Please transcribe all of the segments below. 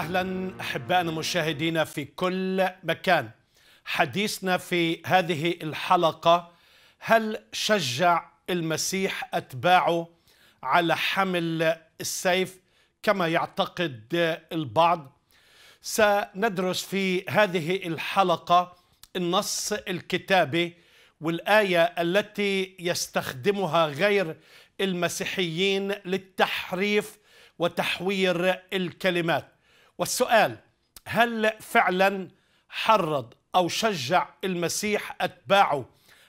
اهلا احبائنا مشاهدينا في كل مكان حديثنا في هذه الحلقه هل شجع المسيح اتباعه على حمل السيف كما يعتقد البعض سندرس في هذه الحلقه النص الكتابي والايه التي يستخدمها غير المسيحيين للتحريف وتحوير الكلمات والسؤال هل فعلا حرض أو شجع المسيح أتباعه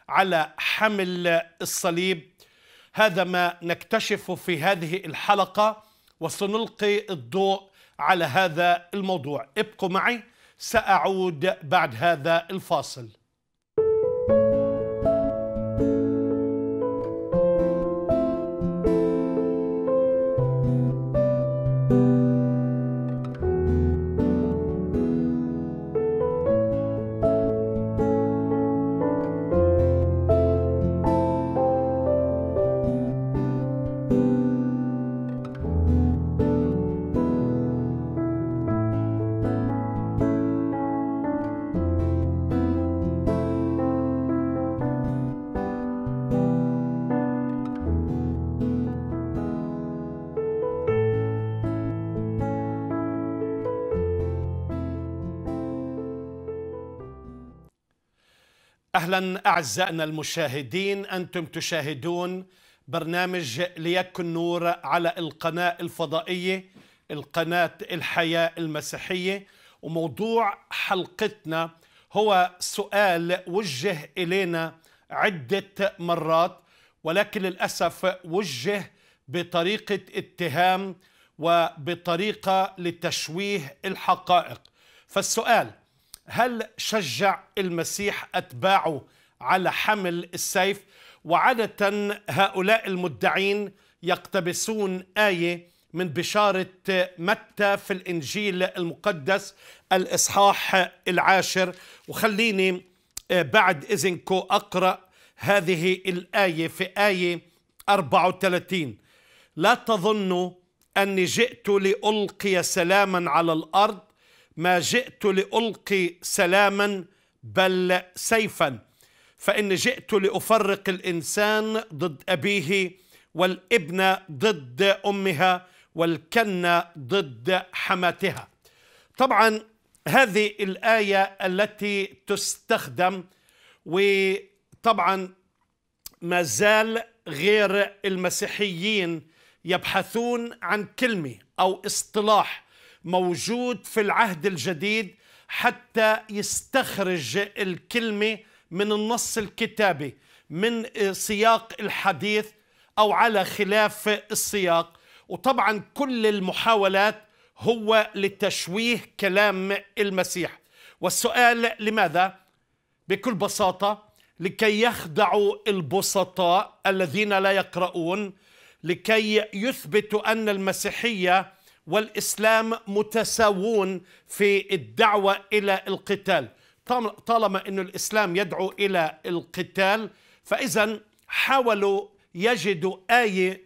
على حمل الصليب هذا ما نكتشفه في هذه الحلقة وسنلقي الضوء على هذا الموضوع ابقوا معي سأعود بعد هذا الفاصل اهلا اعزائنا المشاهدين انتم تشاهدون برنامج ليكن نور على القناه الفضائيه القناه الحياه المسيحيه وموضوع حلقتنا هو سؤال وجه الينا عده مرات ولكن للاسف وجه بطريقه اتهام وبطريقه لتشويه الحقائق فالسؤال هل شجع المسيح أتباعه على حمل السيف وعادة هؤلاء المدعين يقتبسون آية من بشارة متى في الإنجيل المقدس الإصحاح العاشر وخليني آه، بعد إذنكو أقرأ هذه الآية في آية 34 لا تظنوا أني جئت لألقي سلاما على الأرض ما جئت لألقي سلاما بل سيفا فإن جئت لأفرق الإنسان ضد أبيه والابن ضد أمها والكنة ضد حماتها طبعا هذه الآية التي تستخدم وطبعا ما زال غير المسيحيين يبحثون عن كلمة أو اصطلاح موجود في العهد الجديد حتى يستخرج الكلمه من النص الكتابي من سياق الحديث او على خلاف السياق وطبعا كل المحاولات هو لتشويه كلام المسيح والسؤال لماذا بكل بساطه لكي يخدعوا البسطاء الذين لا يقرؤون لكي يثبتوا ان المسيحيه والإسلام متساوون في الدعوة إلى القتال طالما أن الإسلام يدعو إلى القتال فإذا حاولوا يجدوا آية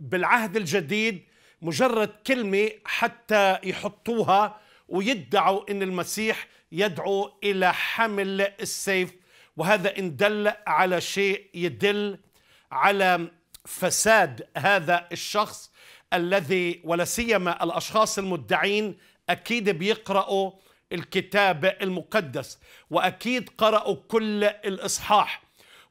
بالعهد الجديد مجرد كلمة حتى يحطوها ويدعوا أن المسيح يدعو إلى حمل السيف وهذا إن دل على شيء يدل على فساد هذا الشخص الذي ولا سيما الاشخاص المدعين اكيد بيقرأوا الكتاب المقدس واكيد قرأوا كل الاصحاح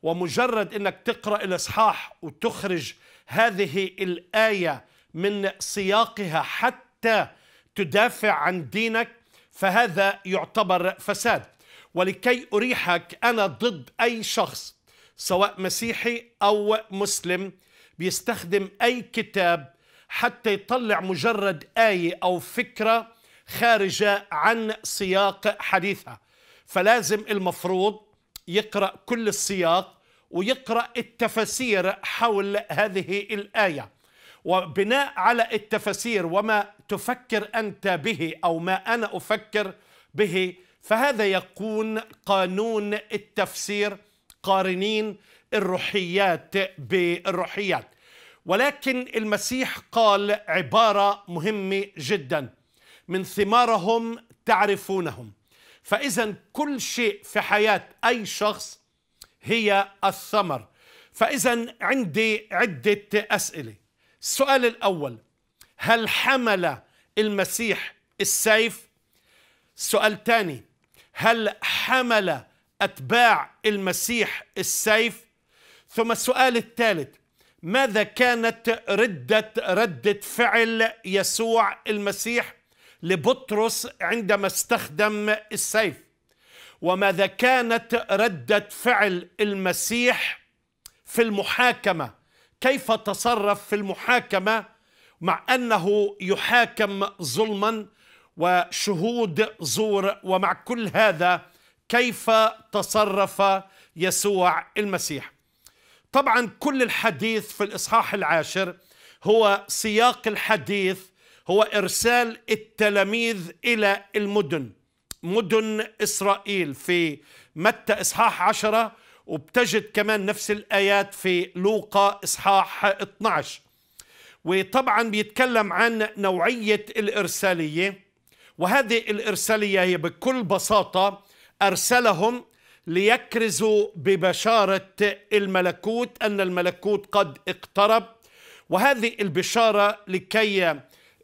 ومجرد انك تقرأ الاصحاح وتخرج هذه الايه من سياقها حتى تدافع عن دينك فهذا يعتبر فساد ولكي اريحك انا ضد اي شخص سواء مسيحي او مسلم بيستخدم اي كتاب حتى يطلع مجرد آية أو فكرة خارجة عن سياق حديثها فلازم المفروض يقرأ كل السياق ويقرأ التفسير حول هذه الآية وبناء على التفسير وما تفكر أنت به أو ما أنا أفكر به فهذا يكون قانون التفسير قارنين الروحيات بالروحيات ولكن المسيح قال عبارة مهمة جدا من ثمارهم تعرفونهم فإذا كل شيء في حياة أي شخص هي الثمر فإذا عندي عدة أسئلة السؤال الأول هل حمل المسيح السيف؟ السؤال ثاني هل حمل أتباع المسيح السيف؟ ثم السؤال الثالث ماذا كانت ردة ردة فعل يسوع المسيح لبطرس عندما استخدم السيف وماذا كانت ردة فعل المسيح في المحاكمة كيف تصرف في المحاكمة مع أنه يحاكم ظلما وشهود زور ومع كل هذا كيف تصرف يسوع المسيح طبعا كل الحديث في الإصحاح العاشر هو سياق الحديث هو إرسال التلاميذ إلى المدن مدن إسرائيل في متى إصحاح عشرة وبتجد كمان نفس الآيات في لوقا إصحاح 12 وطبعا بيتكلم عن نوعية الإرسالية وهذه الإرسالية هي بكل بساطة أرسلهم ليكرزوا ببشاره الملكوت ان الملكوت قد اقترب وهذه البشاره لكي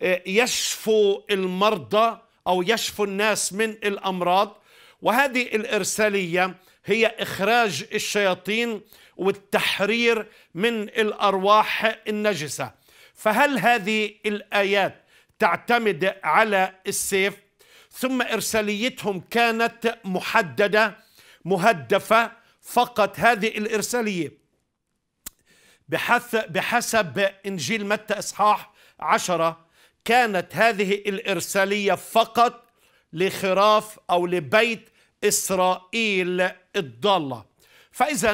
آه، يشفوا المرضى او يشفوا الناس من الامراض وهذه الارساليه هي اخراج الشياطين والتحرير من الارواح النجسه فهل هذه الايات تعتمد على السيف ثم ارساليتهم كانت محدده مهدفة فقط هذه الإرسالية بحسب إنجيل متى إصحاح عشرة كانت هذه الإرسالية فقط لخراف أو لبيت إسرائيل الضالة فإذا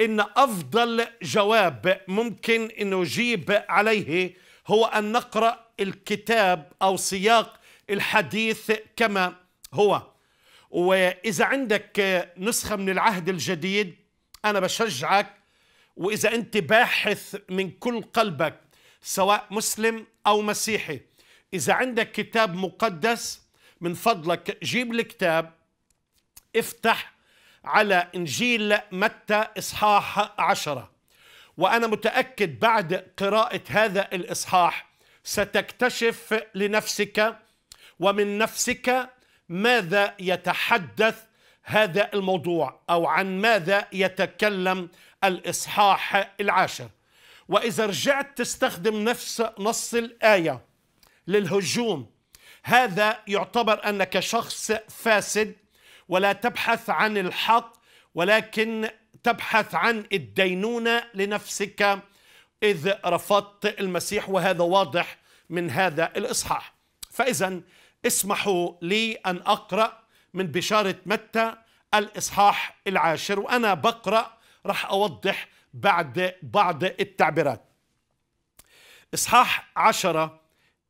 إن أفضل جواب ممكن أن نجيب عليه هو أن نقرأ الكتاب أو سياق الحديث كما هو واذا عندك نسخه من العهد الجديد انا بشجعك واذا انت باحث من كل قلبك سواء مسلم او مسيحي اذا عندك كتاب مقدس من فضلك جيب الكتاب افتح على انجيل متى اصحاح عشره وانا متاكد بعد قراءه هذا الاصحاح ستكتشف لنفسك ومن نفسك ماذا يتحدث هذا الموضوع او عن ماذا يتكلم الاصحاح العاشر واذا رجعت تستخدم نفس نص الايه للهجوم هذا يعتبر انك شخص فاسد ولا تبحث عن الحق ولكن تبحث عن الدينونه لنفسك اذ رفضت المسيح وهذا واضح من هذا الاصحاح فاذا اسمحوا لي أن أقرأ من بشارة متى الإصحاح العاشر وأنا بقرأ راح أوضح بعد بعض التعبيرات إصحاح عشرة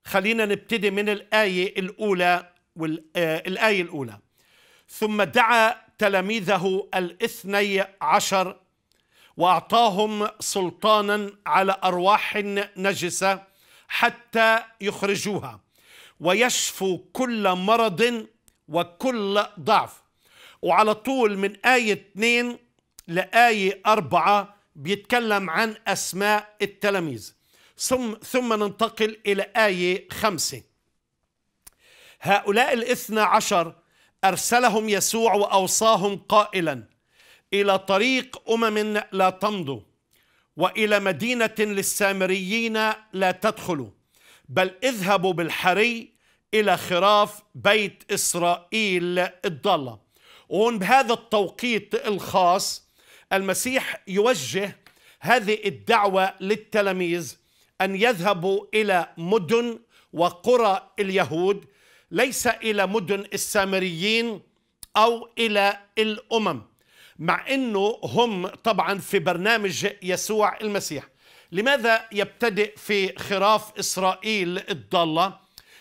خلينا نبتدي من الآية الأولى والآية آه، الأولى ثم دعا تلاميذه الاثني عشر وأعطاهم سلطانا على أرواح نجسة حتى يخرجوها ويشفو كل مرض وكل ضعف وعلى طول من آية 2 لآية 4 بيتكلم عن أسماء التلاميذ ثم, ثم ننتقل إلى آية 5 هؤلاء الاثنى عشر أرسلهم يسوع وأوصاهم قائلا إلى طريق أمم لا تمضوا وإلى مدينة للسامريين لا تدخلوا بل اذهبوا بالحري إلى خراف بيت إسرائيل الضالة وهون بهذا التوقيت الخاص المسيح يوجه هذه الدعوة للتلاميذ أن يذهبوا إلى مدن وقرى اليهود ليس إلى مدن السامريين أو إلى الأمم مع أنه هم طبعا في برنامج يسوع المسيح لماذا يبتدئ في خراف إسرائيل الضالة؟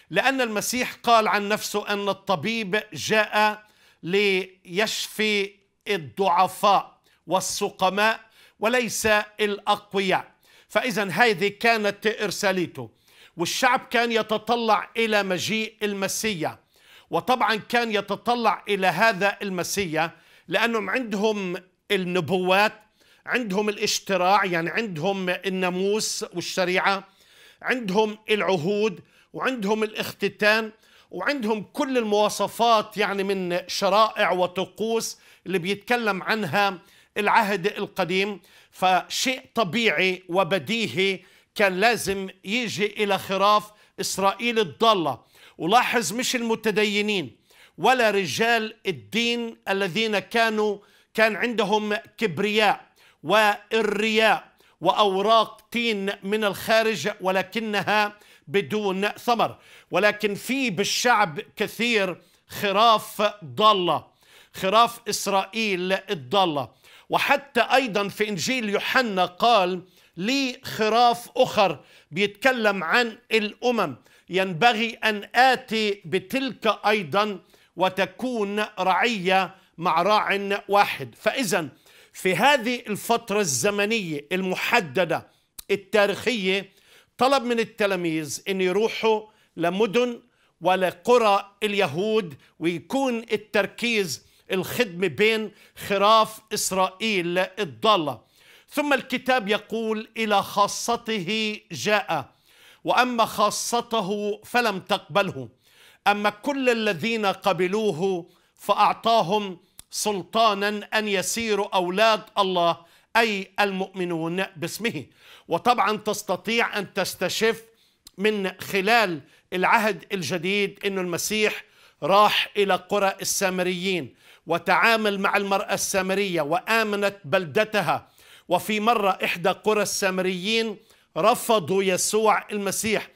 لأن المسيح قال عن نفسه أن الطبيب جاء ليشفي الضعفاء والسقماء وليس الأقوياء فإذا هذه كانت إرساليته والشعب كان يتطلع إلى مجيء المسيا وطبعا كان يتطلع إلى هذا المسيا لأنهم عندهم النبوات عندهم الاشتراع يعني عندهم الناموس والشريعه عندهم العهود وعندهم الاختتان وعندهم كل المواصفات يعني من شرائع وطقوس اللي بيتكلم عنها العهد القديم فشيء طبيعي وبديهي كان لازم يجي إلى خراف إسرائيل الضالة ولاحظ مش المتدينين ولا رجال الدين الذين كانوا كان عندهم كبرياء والرياء وأوراق تين من الخارج ولكنها بدون ثمر ولكن في بالشعب كثير خراف ضالة خراف إسرائيل الضالة وحتى أيضا في إنجيل يوحنا قال لي خراف أخر بيتكلم عن الأمم ينبغي أن آتي بتلك أيضا وتكون رعية مع راع واحد فإذا في هذه الفترة الزمنية المحددة التاريخية طلب من التلاميذ أن يروحوا لمدن ولقرى اليهود ويكون التركيز الخدمة بين خراف إسرائيل الضالة ثم الكتاب يقول إلى خاصته جاء وأما خاصته فلم تقبله أما كل الذين قبلوه فأعطاهم سلطانا أن يسيروا أولاد الله أي المؤمنون باسمه وطبعا تستطيع أن تستشف من خلال العهد الجديد أن المسيح راح إلى قرى السامريين وتعامل مع المرأة السامرية وآمنت بلدتها وفي مرة إحدى قرى السامريين رفضوا يسوع المسيح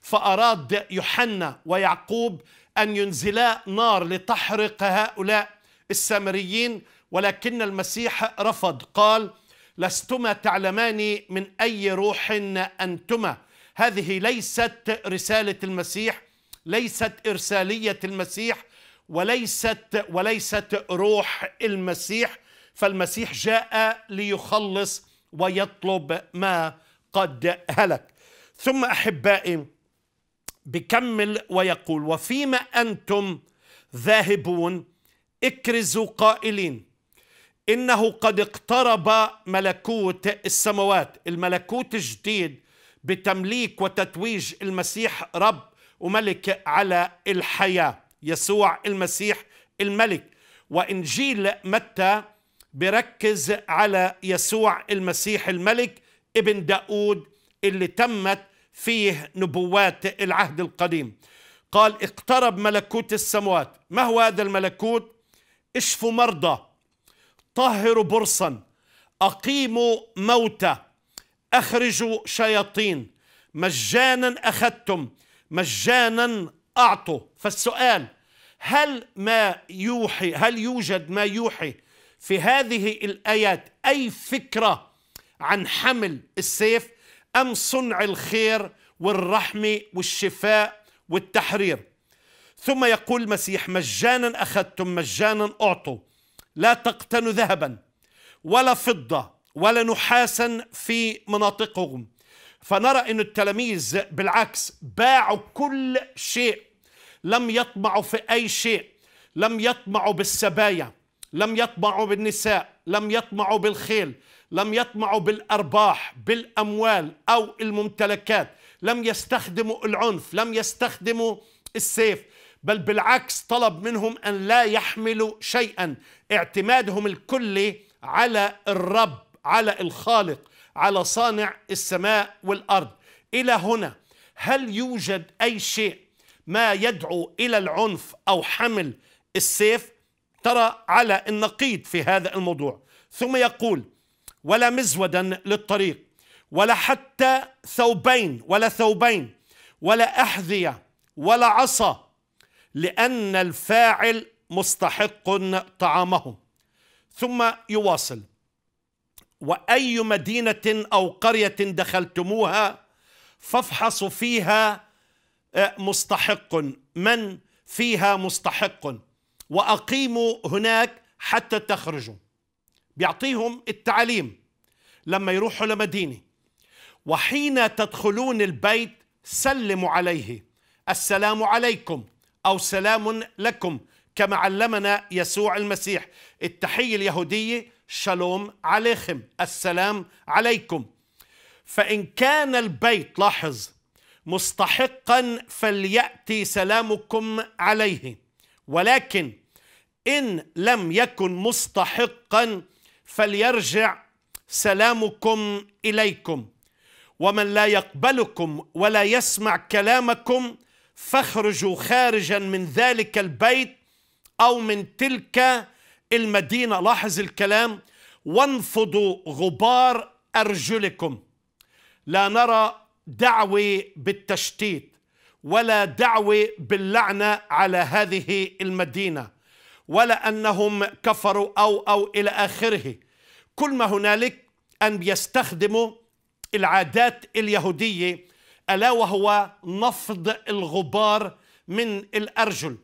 فأراد يوحنا ويعقوب أن ينزلا نار لتحرق هؤلاء السامريين ولكن المسيح رفض قال لستما تعلمان من أي روح أنتما هذه ليست رسالة المسيح ليست إرسالية المسيح وليست وليست روح المسيح فالمسيح جاء ليخلص ويطلب ما قد هلك ثم أحبائي بكمل ويقول وفيما أنتم ذاهبون اكرزوا قائلين انه قد اقترب ملكوت السماوات الملكوت الجديد بتمليك وتتويج المسيح رب وملك على الحياه يسوع المسيح الملك وانجيل متى بركز على يسوع المسيح الملك ابن داود اللي تمت فيه نبوات العهد القديم قال اقترب ملكوت السموات ما هو هذا الملكوت اشفوا مرضى طهروا برصا أقيموا موتى أخرجوا شياطين مجانا أخذتم مجانا أعطوا فالسؤال هل ما يوحي هل يوجد ما يوحي في هذه الآيات أي فكرة عن حمل السيف أم صنع الخير والرحمة والشفاء والتحرير ثم يقول المسيح مجانا أخذتم مجانا أعطوا لا تقتنوا ذهبا ولا فضة ولا نحاسا في مناطقهم فنرى أن التلاميذ بالعكس باعوا كل شيء لم يطمعوا في أي شيء لم يطمعوا بالسبايا لم يطمعوا بالنساء لم يطمعوا بالخيل لم يطمعوا بالأرباح بالأموال أو الممتلكات لم يستخدموا العنف لم يستخدموا السيف بل بالعكس طلب منهم أن لا يحملوا شيئا اعتمادهم الكلي على الرب على الخالق على صانع السماء والأرض إلى هنا هل يوجد أي شيء ما يدعو إلى العنف أو حمل السيف ترى على النقيض في هذا الموضوع ثم يقول ولا مزودا للطريق ولا حتى ثوبين ولا ثوبين ولا أحذية ولا عصا لأن الفاعل مستحق طعامهم ثم يواصل وأي مدينة أو قرية دخلتموها فافحصوا فيها آه، مستحق من فيها مستحق وأقيموا هناك حتى تخرجوا بيعطيهم التعليم لما يروحوا لمدينة وحين تدخلون البيت سلموا عليه السلام عليكم أو سلام لكم كما علمنا يسوع المسيح التحية اليهودية شالوم عليكم السلام عليكم فإن كان البيت لاحظ مستحقا فليأتي سلامكم عليه ولكن إن لم يكن مستحقا فليرجع سلامكم إليكم ومن لا يقبلكم ولا يسمع كلامكم فاخرجوا خارجا من ذلك البيت أو من تلك المدينة لاحظ الكلام وانفضوا غبار أرجلكم لا نرى دعوة بالتشتيت ولا دعوة باللعنة على هذه المدينة ولا أنهم كفروا أو أو إلى آخره كل ما هنالك أن يستخدموا العادات اليهودية ألا وهو نفض الغبار من الأرجل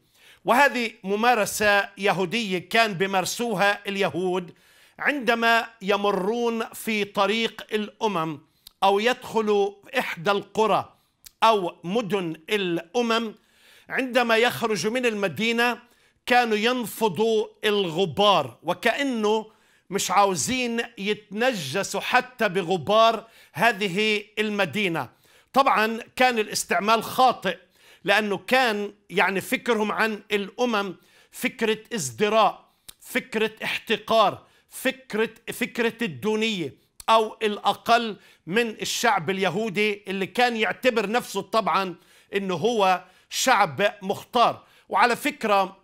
وهذه ممارسة يهودية كان بمرسوها اليهود عندما يمرون في طريق الأمم أو يدخلوا إحدى القرى أو مدن الأمم عندما يخرجوا من المدينة كانوا ينفضوا الغبار وكأنه مش عاوزين يتنجسوا حتى بغبار هذه المدينة طبعا كان الاستعمال خاطئ لأنه كان يعني فكرهم عن الأمم فكرة ازدراء فكرة احتقار فكرة فكرة الدونية أو الأقل من الشعب اليهودي اللي كان يعتبر نفسه طبعا إنه هو شعب مختار وعلى فكرة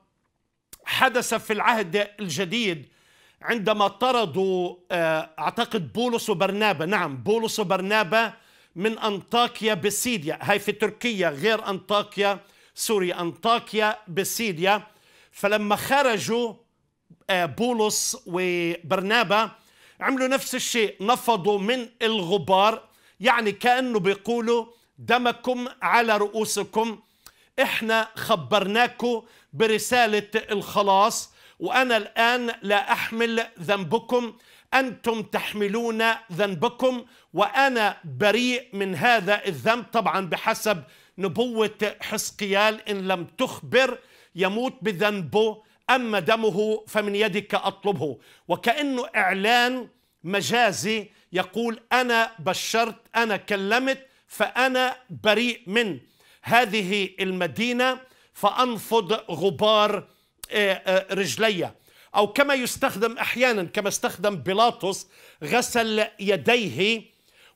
حدث في العهد الجديد عندما طردوا آه، أعتقد بولس وبرنابا نعم بولس وبرنابا من أنطاكيا بسيديا هاي في تركيا غير أنطاكيا سوريا أنطاكيا بسيديا فلما خرجوا آه، بولس وبرنابا عملوا نفس الشيء نفضوا من الغبار يعني كأنه بيقولوا دمكم على رؤوسكم احنا خبرناكم برسالة الخلاص وأنا الآن لا أحمل ذنبكم أنتم تحملون ذنبكم وأنا بريء من هذا الذنب طبعا بحسب نبوة حسقيال إن لم تخبر يموت بذنبه أما دمه فمن يدك أطلبه وكأنه إعلان مجازي يقول أنا بشرت أنا كلمت فأنا بريء من هذه المدينة فأنفض غبار آه، آه، رجليّ أو كما يستخدم أحيانا كما استخدم بيلاطس غسل يديه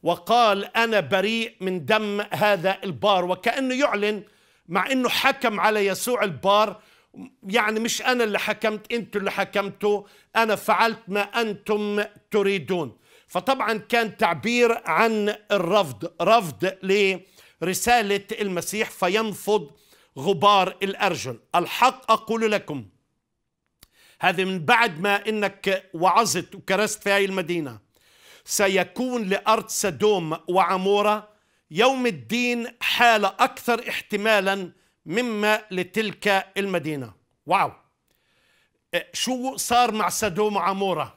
وقال أنا بريء من دم هذا البار وكأنه يعلن مع أنه حكم على يسوع البار يعني مش أنا اللي حكمت أنتوا اللي حكمتوا أنا فعلت ما أنتم تريدون فطبعا كان تعبير عن الرفض رفض لرسالة المسيح فينفض غبار الأرجل الحق أقول لكم هذه من بعد ما انك وعظت وكرست في هاي المدينه سيكون لارض سدوم وعموره يوم الدين حاله اكثر احتمالا مما لتلك المدينه واو إيه، شو صار مع سدوم وعموره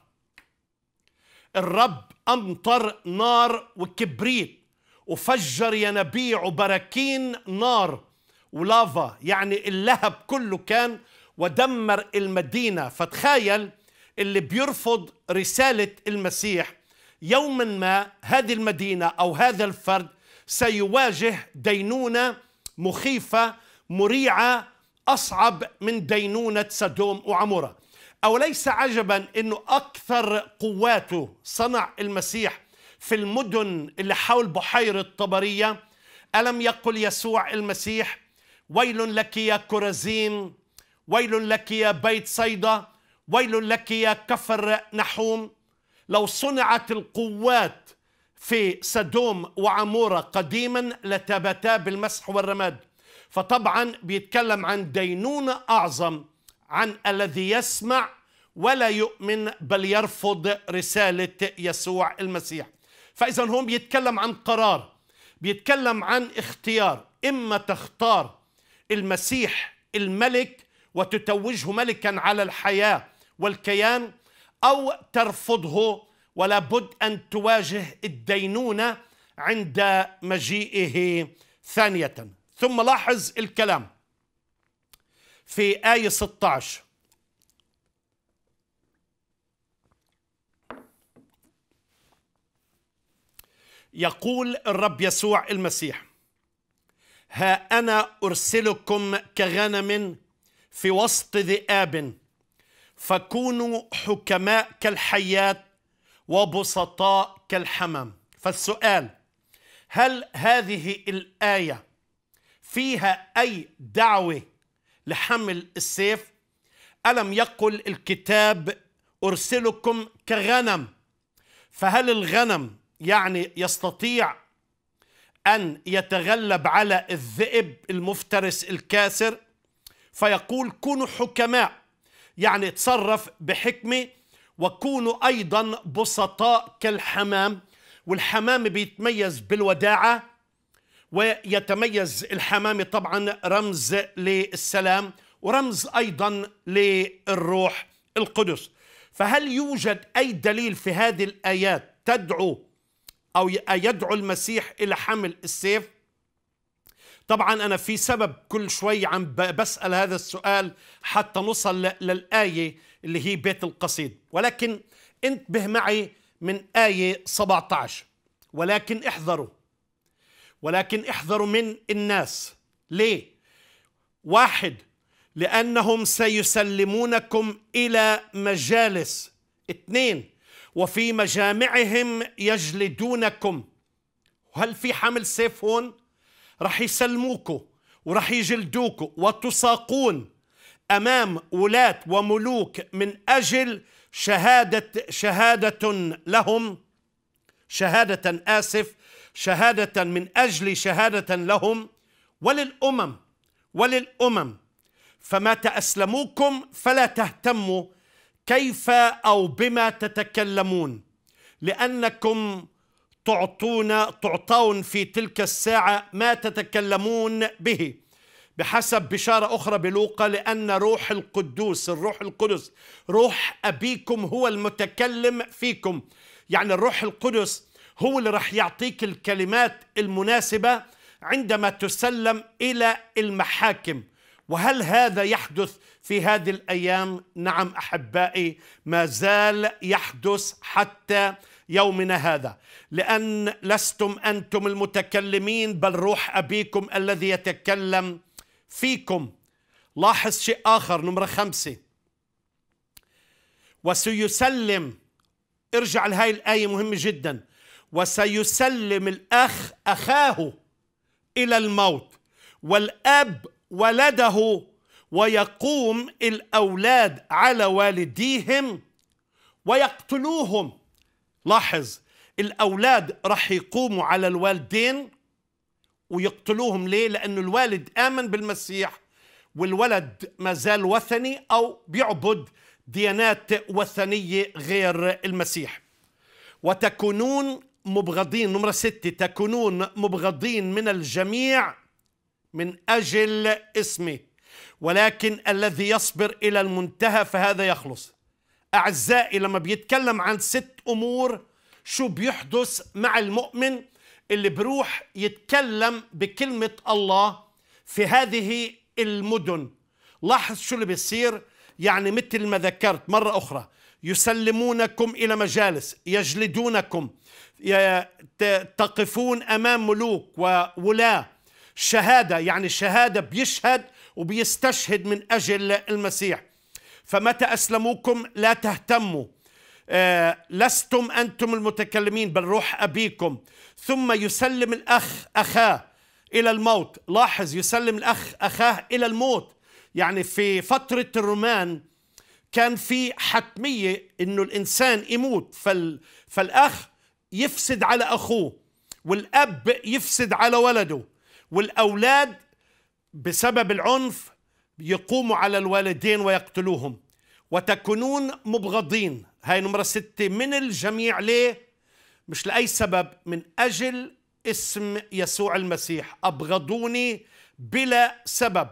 الرب امطر نار وكبريت وفجر ينابيع وبراكين نار ولافا يعني اللهب كله كان ودمر المدينة فتخيل اللي بيرفض رسالة المسيح يوما ما هذه المدينة أو هذا الفرد سيواجه دينونة مخيفة مريعة أصعب من دينونة سدوم وعمورة أو ليس عجبا أنه أكثر قواته صنع المسيح في المدن اللي حول بحيرة طبرية ألم يقل يسوع المسيح ويل لك يا كرزين ويل لك يا بيت صيدا ويل لك يا كفر نحوم لو صنعت القوات في سدوم وعمورة قديما لتبتا بالمسح والرماد فطبعا بيتكلم عن دينونة أعظم عن الذي يسمع ولا يؤمن بل يرفض رسالة يسوع المسيح فإذا هون بيتكلم عن قرار بيتكلم عن اختيار إما تختار المسيح الملك وتتوجه ملكا على الحياة والكيان أو ترفضه ولا بد أن تواجه الدينونة عند مجيئه ثانية ثم لاحظ الكلام في آية 16 يقول الرب يسوع المسيح ها أنا أرسلكم كغنم في وسط ذئاب فكونوا حكماء كالحيات وبسطاء كالحمام فالسؤال هل هذه الآية فيها أي دعوة لحمل السيف ألم يقل الكتاب أرسلكم كغنم فهل الغنم يعني يستطيع أن يتغلب على الذئب المفترس الكاسر فيقول كونوا حكماء يعني اتصرف بحكمة وكونوا أيضا بسطاء كالحمام والحمام بيتميز بالوداعة ويتميز الحمام طبعا رمز للسلام ورمز أيضا للروح القدس فهل يوجد أي دليل في هذه الآيات تدعو أو يدعو المسيح إلى حمل السيف؟ طبعا أنا في سبب كل شوي عم بسأل هذا السؤال حتى نوصل للآية اللي هي بيت القصيد ولكن انتبه معي من آية 17 ولكن احذروا ولكن احذروا من الناس ليه؟ واحد لأنهم سيسلمونكم إلى مجالس اثنين وفي مجامعهم يجلدونكم وهل في حمل سيف هون؟ رح يسلموكوا ورح يجلدوكوا وتساقون أمام ولاة وملوك من أجل شهادة شهادة لهم شهادة آسف شهادة من أجل شهادة لهم وللأمم وللأمم فمتى أسلموكم فلا تهتموا كيف أو بما تتكلمون لأنكم تعطون تعطون في تلك الساعة ما تتكلمون به بحسب بشارة أخرى بلوقا لأن روح القدوس الروح القدس روح أبيكم هو المتكلم فيكم يعني الروح القدس هو اللي راح يعطيك الكلمات المناسبة عندما تسلم إلى المحاكم وهل هذا يحدث في هذه الأيام؟ نعم أحبائي ما زال يحدث حتى يومنا هذا لأن لستم أنتم المتكلمين بل روح أبيكم الذي يتكلم فيكم لاحظ شيء آخر نمرة خمسة وسيسلم ارجع لهاي الآية مهمة جدا وسيسلم الأخ أخاه إلى الموت والأب ولده ويقوم الأولاد على والديهم ويقتلوهم لاحظ الأولاد رح يقوموا على الوالدين ويقتلوهم ليه؟ لأنه الوالد آمن بالمسيح والولد ما زال وثني أو بيعبد ديانات وثنية غير المسيح وتكونون مبغضين نمرة ستة تكونون مبغضين من الجميع من أجل اسمه ولكن الذي يصبر إلى المنتهى فهذا يخلص أعزائي لما بيتكلم عن ست أمور شو بيحدث مع المؤمن اللي بروح يتكلم بكلمة الله في هذه المدن لاحظ شو اللي بيصير يعني مثل ما ذكرت مرة أخرى يسلمونكم إلى مجالس يجلدونكم تقفون أمام ملوك وولاة شهادة يعني شهادة بيشهد وبيستشهد من أجل المسيح فمتى أسلموكم لا تهتموا آه لستم أنتم المتكلمين بل روح أبيكم ثم يسلم الأخ أخاه إلى الموت لاحظ يسلم الأخ أخاه إلى الموت يعني في فترة الرومان كان في حتمية أنه الإنسان يموت فال... فالأخ يفسد على أخوه والأب يفسد على ولده والأولاد بسبب العنف يقوموا على الوالدين ويقتلوهم وتكونون مبغضين هاي نمرة ستة من الجميع ليه؟ مش لأي سبب من أجل اسم يسوع المسيح أبغضوني بلا سبب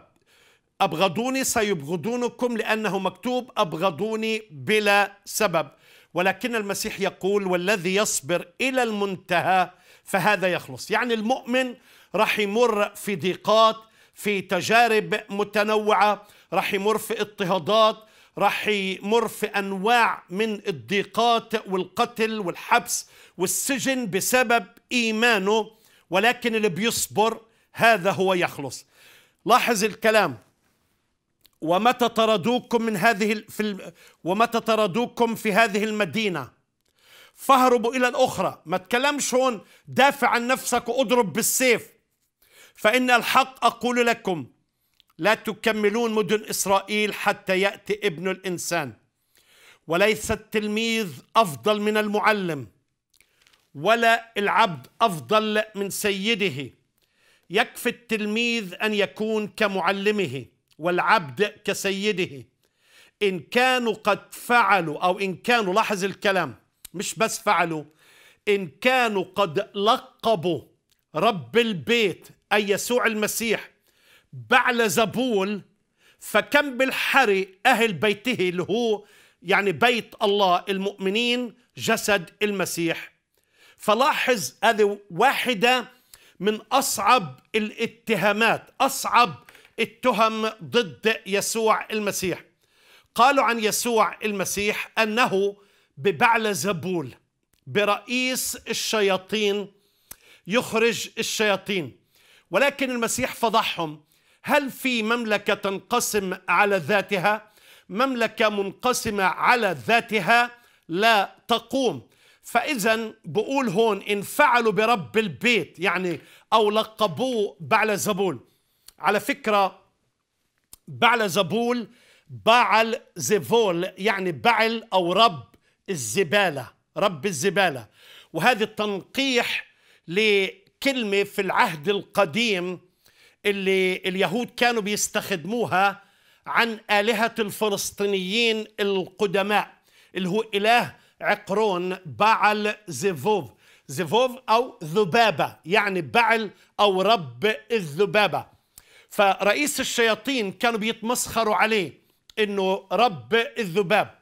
أبغضوني سيبغضونكم لأنه مكتوب أبغضوني بلا سبب ولكن المسيح يقول والذي يصبر إلى المنتهى فهذا يخلص يعني المؤمن راح يمر في ضيقات في تجارب متنوعة رح يمر في اضطهادات رح يمر في أنواع من الضيقات والقتل والحبس والسجن بسبب إيمانه ولكن اللي بيصبر هذا هو يخلص لاحظ الكلام ومتى طردوكم من هذه في ومتى طردوكم في هذه المدينه فهربوا الى الاخرى ما تكلمش هون دافع عن نفسك واضرب بالسيف فإن الحق أقول لكم لا تكملون مدن إسرائيل حتى يأتي ابن الإنسان وليس التلميذ أفضل من المعلم ولا العبد أفضل من سيده يكفي التلميذ أن يكون كمعلمه والعبد كسيده إن كانوا قد فعلوا أو إن كانوا لاحظ الكلام مش بس فعلوا إن كانوا قد لقبوا رب البيت أي يسوع المسيح بعل زبول فكم بالحري أهل بيته اللي هو يعني بيت الله المؤمنين جسد المسيح فلاحظ هذه واحدة من أصعب الاتهامات أصعب التهم ضد يسوع المسيح قالوا عن يسوع المسيح أنه ببعل زبول برئيس الشياطين يخرج الشياطين ولكن المسيح فضحهم هل في مملكة تنقسم على ذاتها؟ مملكة منقسمة على ذاتها لا تقوم فإذا بقول هون انفعلوا برب البيت يعني أو لقبوه بعل زبول على فكرة بعل زبول بعل زيفول يعني بعل أو رب الزبالة رب الزبالة وهذا التنقيح كلمة في العهد القديم اللي اليهود كانوا بيستخدموها عن آلهة الفلسطينيين القدماء اللي هو إله عقرون بعل زيفوف زيفوف أو ذبابة يعني بعل أو رب الذبابة فرئيس الشياطين كانوا بيتمسخروا عليه إنه رب الذباب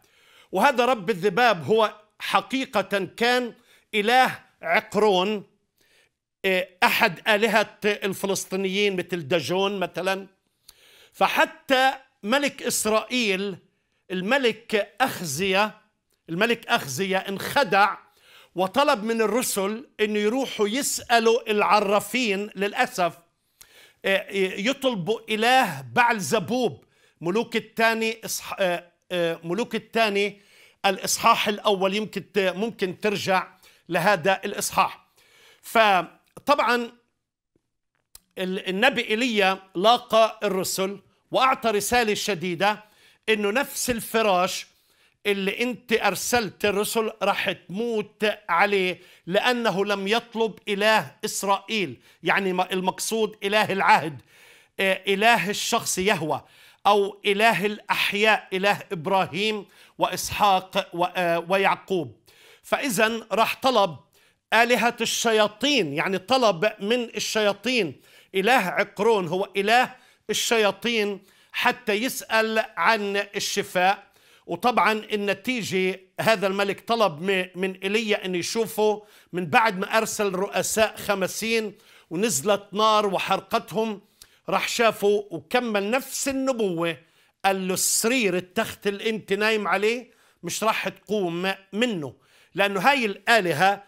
وهذا رب الذباب هو حقيقة كان إله عقرون إيه، أحد آلهة الفلسطينيين مثل دجون مثلا فحتى ملك إسرائيل الملك أخزية الملك أخزية انخدع وطلب من الرسل أنه يروحوا يسألوا العرافين للأسف إيه، يطلبوا إله بعل زبوب ملوك الثاني إيه، ملوك الثاني الإصحاح الأول يمكن ممكن ترجع لهذا الإصحاح ف طبعا النبي ايليا لاقى الرسل واعطى رساله شديده انه نفس الفراش اللي انت ارسلت الرسل راح تموت عليه لانه لم يطلب اله اسرائيل يعني المقصود اله العهد آه، اله الشخص يهوى او اله الاحياء اله ابراهيم واسحاق آه، ويعقوب فاذا راح طلب آلهة الشياطين يعني طلب من الشياطين إله عقرون هو إله الشياطين حتى يسأل عن الشفاء وطبعا النتيجة هذا الملك طلب من إيليا أن يشوفه من بعد ما أرسل رؤساء خمسين ونزلت نار وحرقتهم راح شافه وكمل نفس النبوة قال له السرير التخت اللي انت نايم عليه مش راح تقوم منه لأنه هاي الآلهة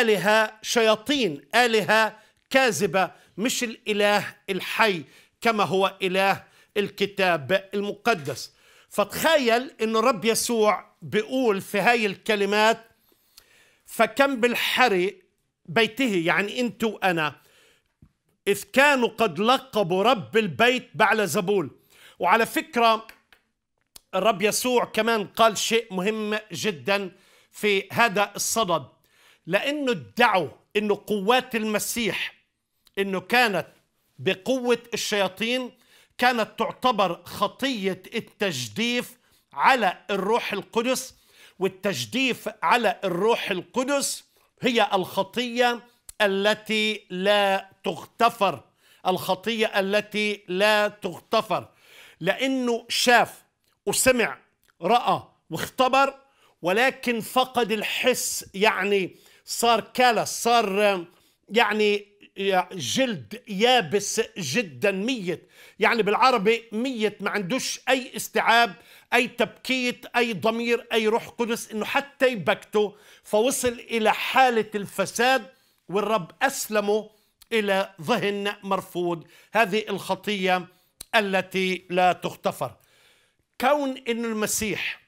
آلهة شياطين آلهة كاذبة مش الإله الحي كما هو إله الكتاب المقدس فتخيل أن رب يسوع بيقول في هاي الكلمات فكم بالحري بيته يعني أنت وأنا إذ كانوا قد لقبوا رب البيت بعل زبول وعلى فكرة الرب يسوع كمان قال شيء مهم جدا في هذا الصدد لأنه ادعوا أنه قوات المسيح أنه كانت بقوة الشياطين كانت تعتبر خطية التجديف على الروح القدس والتجديف على الروح القدس هي الخطية التي لا تغتفر الخطية التي لا تغتفر لأنه شاف وسمع رأى واختبر ولكن فقد الحس يعني صار كلس صار يعني جلد يابس جدا ميت يعني بالعربي ميت ما عندوش أي استيعاب أي تبكيت أي ضمير أي روح قدس إنه حتى يبكته فوصل إلى حالة الفساد والرب أسلمه إلى ذهن مرفوض هذه الخطية التي لا تغتفر كون أن المسيح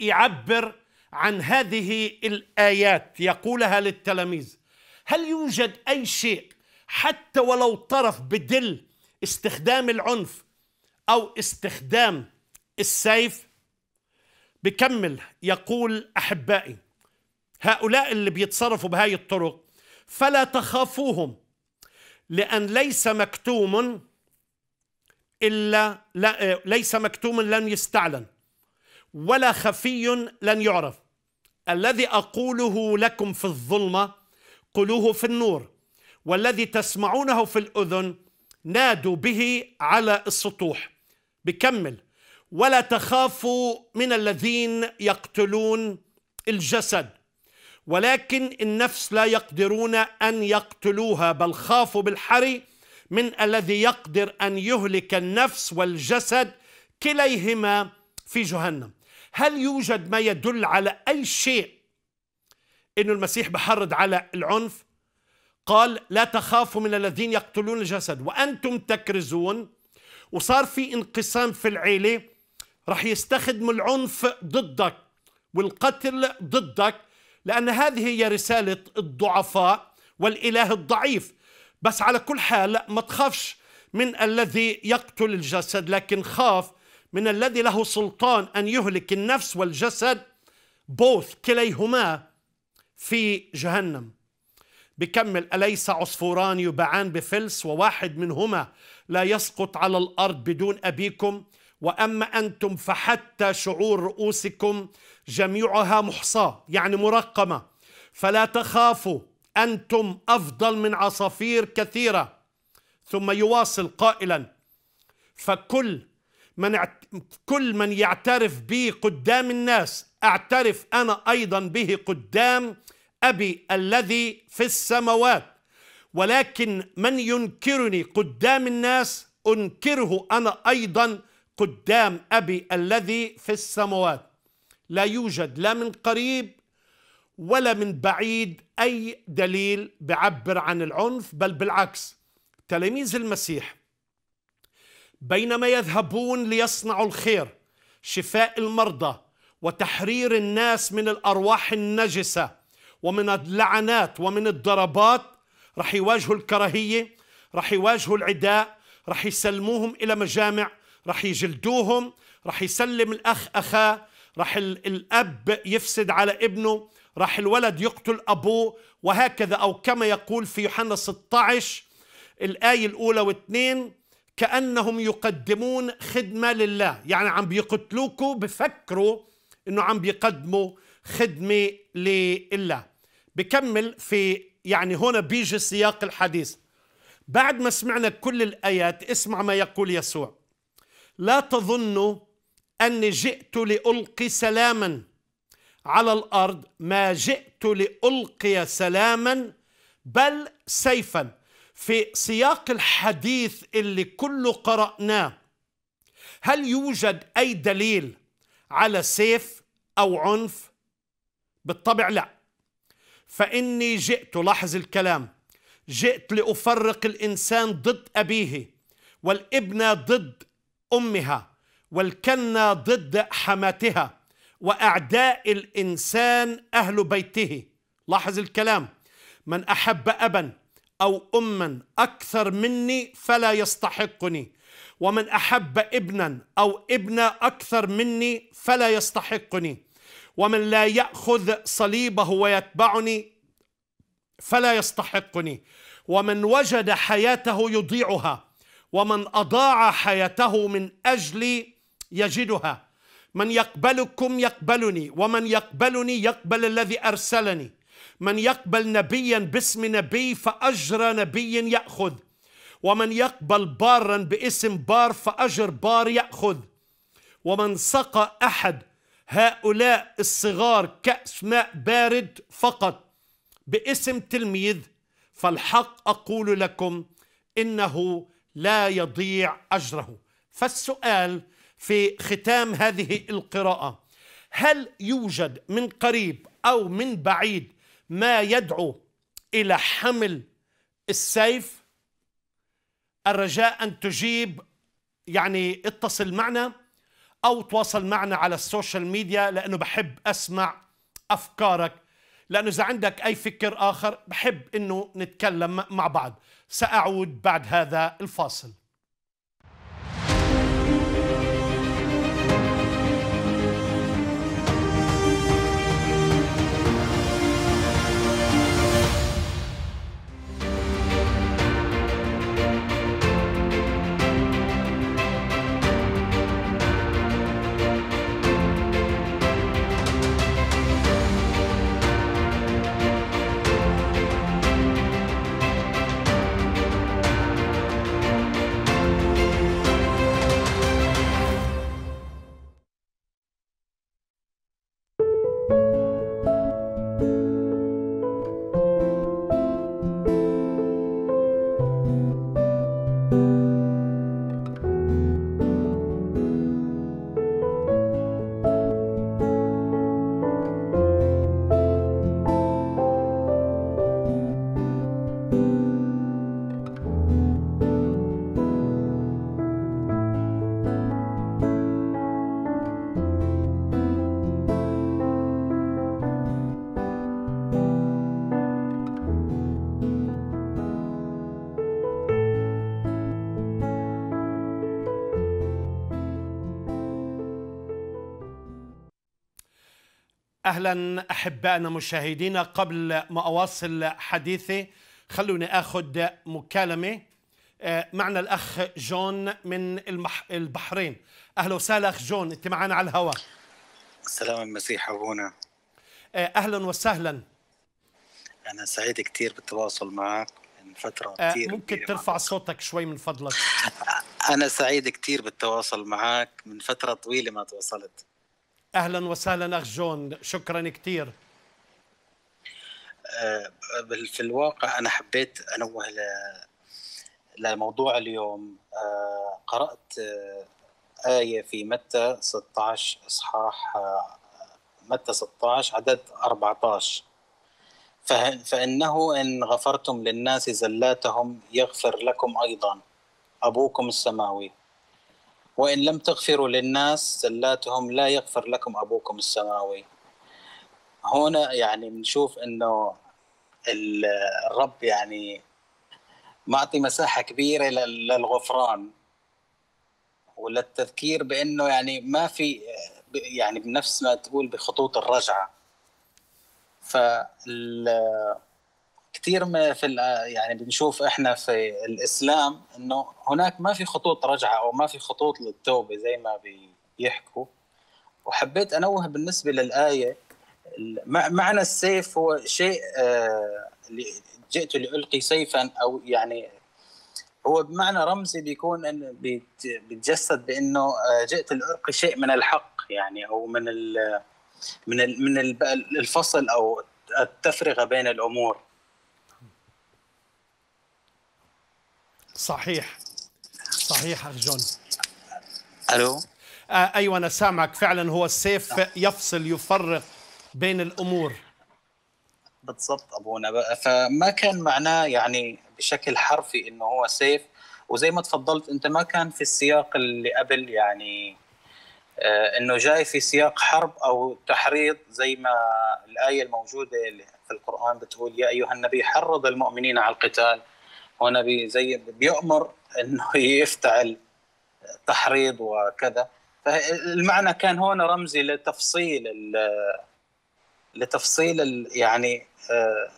يعبر عن هذه الآيات يقولها للتلاميذ هل يوجد أي شيء حتى ولو طرف بدل استخدام العنف أو استخدام السيف بكمل يقول أحبائي هؤلاء اللي بيتصرفوا بهاي الطرق فلا تخافوهم لأن ليس مكتوم إلا لا ليس مكتوم لن يستعلن ولا خفي لن يعرف الذي أقوله لكم في الظلمة قلوه في النور والذي تسمعونه في الأذن نادوا به على السطوح بكمل ولا تخافوا من الذين يقتلون الجسد ولكن النفس لا يقدرون أن يقتلوها بل خافوا بالحري من الذي يقدر أن يهلك النفس والجسد كليهما في جهنم هل يوجد ما يدل على أي شيء أن المسيح بحرض على العنف قال لا تخافوا من الذين يقتلون الجسد وأنتم تكرزون وصار في انقسام في العيلة رح يستخدموا العنف ضدك والقتل ضدك لأن هذه هي رسالة الضعفاء والإله الضعيف بس على كل حال ما تخافش من الذي يقتل الجسد لكن خاف من الذي له سلطان أن يهلك النفس والجسد بوث كليهما في جهنم بكمل أليس عصفوران يبعان بفلس وواحد منهما لا يسقط على الأرض بدون أبيكم وأما أنتم فحتى شعور رؤوسكم جميعها محصاة يعني مرقمة فلا تخافوا أنتم أفضل من عصافير كثيرة ثم يواصل قائلا فكل من اعت... كل من يعترف بي قدام الناس اعترف انا ايضا به قدام ابي الذي في السماوات ولكن من ينكرني قدام الناس انكره انا ايضا قدام ابي الذي في السماوات لا يوجد لا من قريب ولا من بعيد اي دليل بعبر عن العنف بل بالعكس تلاميذ المسيح بينما يذهبون ليصنعوا الخير شفاء المرضى وتحرير الناس من الارواح النجسه ومن اللعنات ومن الضربات رح يواجهوا الكراهيه رح يواجهوا العداء رح يسلموهم الى مجامع رح يجلدوهم رح يسلم الاخ اخاه رح الاب يفسد على ابنه رح الولد يقتل أبوه وهكذا أو كما يقول في يوحنا 16 الآية الأولى واثنين كأنهم يقدمون خدمة لله يعني عم بيقتلوكوا بفكروا أنه عم بيقدموا خدمة لله بكمل في يعني هنا بيجي سياق الحديث بعد ما سمعنا كل الآيات اسمع ما يقول يسوع لا تظنوا أني جئت لألقي سلاما على الأرض ما جئت لألقي سلاما بل سيفا في سياق الحديث اللي كله قرأناه هل يوجد أي دليل على سيف أو عنف؟ بالطبع لا فإني جئت لاحظ الكلام جئت لأفرق الإنسان ضد أبيه والابن ضد أمها والكنة ضد حماتها وأعداء الإنسان أهل بيته لاحظ الكلام من أحب أبا او اما اكثر مني فلا يستحقني ومن احب ابنا او ابنا اكثر مني فلا يستحقني ومن لا ياخذ صليبه ويتبعني فلا يستحقني ومن وجد حياته يضيعها ومن اضاع حياته من اجلي يجدها من يقبلكم يقبلني ومن يقبلني يقبل الذي ارسلني من يقبل نبيا باسم نبي فأجر نبي يأخذ ومن يقبل بارا باسم بار فأجر بار يأخذ ومن سقى أحد هؤلاء الصغار كأس ماء بارد فقط باسم تلميذ فالحق أقول لكم إنه لا يضيع أجره فالسؤال في ختام هذه القراءة هل يوجد من قريب أو من بعيد ما يدعو الى حمل السيف الرجاء ان تجيب يعني اتصل معنا او تواصل معنا على السوشيال ميديا لانه بحب اسمع افكارك لانه اذا عندك اي فكر اخر بحب انه نتكلم مع بعض ساعود بعد هذا الفاصل اهلا احبائنا مشاهدينا قبل ما اواصل حديثي خلوني اخذ مكالمه آه، معنا الاخ جون من المح... البحرين اهلا وسهلا اخ جون انت معنا على الهواء سلام المسيح ابونا آه، اهلا وسهلا انا سعيد كثير بالتواصل معك من فتره آه، كثير ممكن ترفع معك. صوتك شوي من فضلك انا سعيد كثير بالتواصل معك من فتره طويله ما تواصلت اهلا وسهلا اخ جون شكرا كثير آه، في الواقع انا حبيت انوه لموضوع اليوم آه، قرات آه، ايه في متى 16 اصحاح متى 16 عدد 14 فانه ان غفرتم للناس زلاتهم يغفر لكم ايضا ابوكم السماوي وإن لم تغفروا للناس زلاتهم لا يغفر لكم أبوكم السماوي هنا يعني بنشوف أنه الرب يعني معطي مساحة كبيرة للغفران وللتذكير بأنه يعني ما في يعني بنفس ما تقول بخطوط الرجعة فال كثير في يعني بنشوف احنا في الاسلام انه هناك ما في خطوط رجعه او ما في خطوط للتوبه زي ما بيحكوا وحبيت انوه بالنسبه للايه معنى السيف هو شيء آه، جئت لالقي سيفا او يعني هو بمعنى رمزي بيكون ان بيتجسد بانه آه، جئت لالقي شيء من الحق يعني او من من من الفصل او التفرقه بين الامور صحيح صحيح أرجون الو آه ايوه انا سامعك فعلا هو السيف يفصل يفرق بين الامور بالضبط ابونا بقى فما كان معناه يعني بشكل حرفي انه هو سيف وزي ما تفضلت انت ما كان في السياق اللي قبل يعني آه، انه جاي في سياق حرب او تحريض زي ما الايه الموجوده في القران بتقول يا ايها النبي حرض المؤمنين على القتال هنا بي زي بيؤمر انه يفتعل تحريض وكذا فالمعنى كان هنا رمزي لتفصيل لتفصيل يعني آه،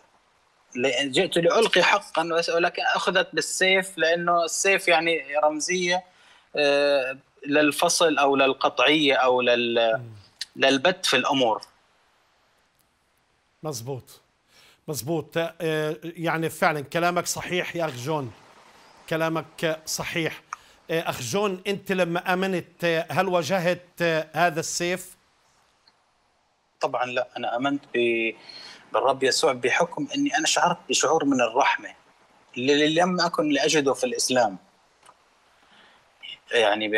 جئت لألقي حقا ولكن أخذت بالسيف لأنه السيف يعني رمزية آه، للفصل أو للقطعية أو للبت في الأمور مظبوط مزبوط آه، يعني فعلا كلامك صحيح يا أخ جون كلامك صحيح آه، أخ جون أنت لما أمنت آه، هل واجهت هذا السيف؟ طبعا لا أنا أمنت بالرب يسوع بحكم أني أنا شعرت بشعور من الرحمة اللي لم أكن لأجده في الإسلام يعني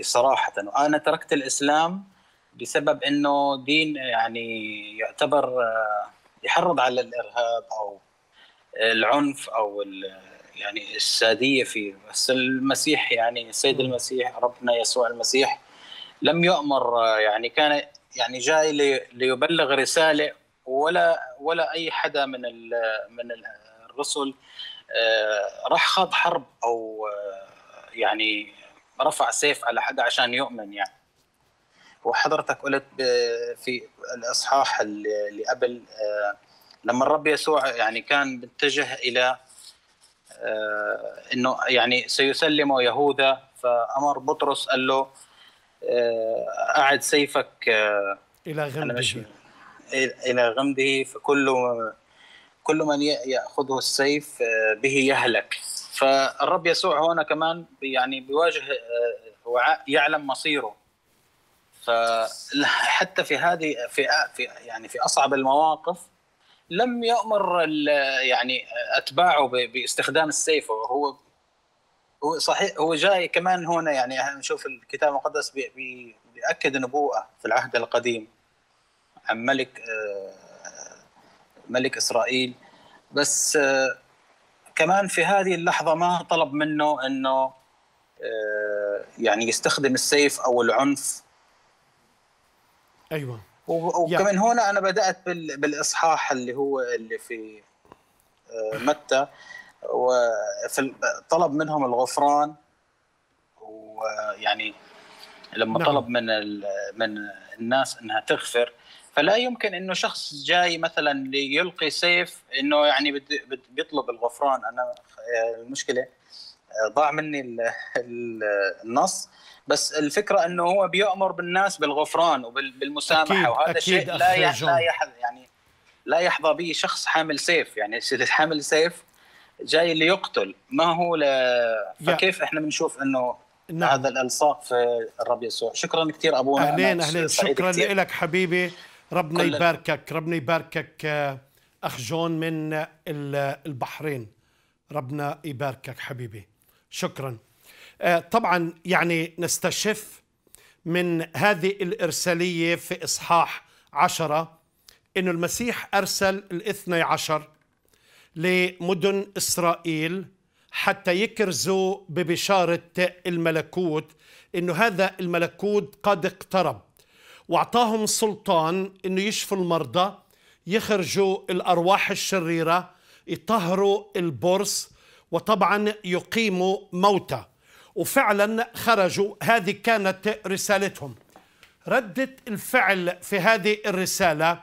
بصراحة وأنا تركت الإسلام بسبب أنه دين يعني يعتبر آه يحرض على الارهاب او العنف او يعني الساديه فيه بس المسيح يعني السيد المسيح ربنا يسوع المسيح لم يؤمر يعني كان يعني جاي ليبلغ رساله ولا ولا اي حدا من من الرسل آه، راح خاض حرب او آه، يعني رفع سيف على حدا عشان يؤمن يعني وحضرتك قلت في الاصحاح اللي قبل آه، لما الرب يسوع يعني كان متجه الى آه، انه يعني سيسلم يهوذا فامر بطرس قال له آه، اعد سيفك الى غمده الى غمده فكل كل من ياخذه السيف به يهلك فالرب يسوع هنا كمان يعني بيواجه يعلم مصيره فحتى في هذه في يعني في اصعب المواقف لم يامر يعني اتباعه باستخدام السيف وهو هو صحيح هو جاي كمان هنا يعني نشوف الكتاب المقدس بيأكد نبوءه في العهد القديم عن ملك آه، ملك اسرائيل بس آه، كمان في هذه اللحظه ما طلب منه انه آه، يعني يستخدم السيف او العنف ايوه وكمان هون هنا انا بدات بالاصحاح اللي هو اللي في آه، متى وفي طلب منهم الغفران ويعني لما نعم. طلب من من الناس انها تغفر فلا يمكن انه شخص جاي مثلا ليلقي سيف انه يعني بيطلب الغفران انا آه، المشكله ضاع مني النص بس الفكره انه هو بيامر بالناس بالغفران وبالمسامحه أكيد وهذا الشيء لا لا يعني لا يحظى به شخص حامل سيف يعني حامل سيف جاي ليقتل ما هو ل... فكيف احنا بنشوف انه نعم. هذا الالصاق في الرب يسوع شكرا كثير ابونا اهلين اهلين شكرا لك حبيبي ربنا يباركك ربنا يباركك آه، اخ جون من البحرين ربنا يباركك حبيبي شكرا آه، طبعا يعني نستشف من هذه الإرسالية في إصحاح عشرة أن المسيح أرسل الاثني عشر لمدن إسرائيل حتى يكرزوا ببشارة الملكوت أنه هذا الملكوت قد اقترب واعطاهم سلطان انه يشفوا المرضى يخرجوا الارواح الشريره يطهروا البرص وطبعا يقيم موتى وفعلا خرجوا هذه كانت رسالتهم ردة الفعل في هذه الرسالة